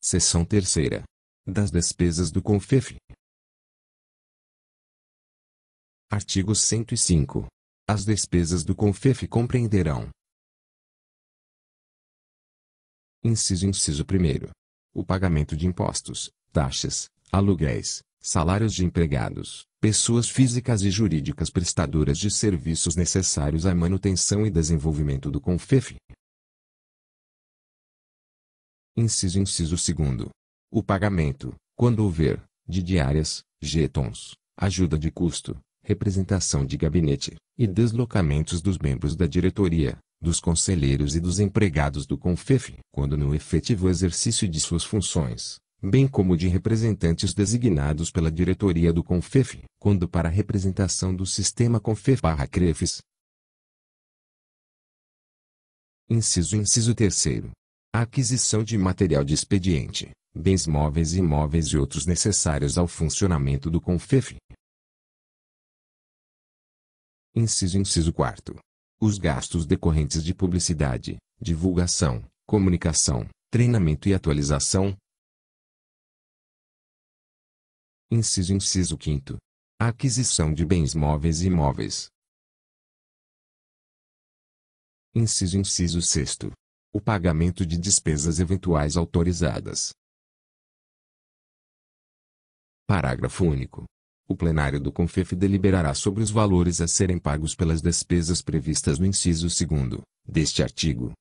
Seção terceira. Das despesas do CONFEF. Artigo 105. As despesas do CONFEF compreenderão. Inciso inciso primeiro. O pagamento de impostos, taxas, aluguéis, salários de empregados, pessoas físicas e jurídicas prestadoras de serviços necessários à manutenção e desenvolvimento do CONFEF, Inciso inciso segundo. O pagamento, quando houver, de diárias, jetons, ajuda de custo, representação de gabinete, e deslocamentos dos membros da diretoria, dos conselheiros e dos empregados do CONFEF, quando no efetivo exercício de suas funções, bem como de representantes designados pela diretoria do CONFEF, quando para representação do sistema CONFEF-CREFES. Inciso inciso terceiro aquisição de material de expediente, bens móveis e imóveis e outros necessários ao funcionamento do CONFEF. Inciso inciso 4. Os gastos decorrentes de publicidade, divulgação, comunicação, treinamento e atualização. Inciso inciso 5. aquisição de bens móveis e imóveis. Inciso inciso 6 o pagamento de despesas eventuais autorizadas. Parágrafo único. O plenário do CONFEF deliberará sobre os valores a serem pagos pelas despesas previstas no inciso 2 deste artigo,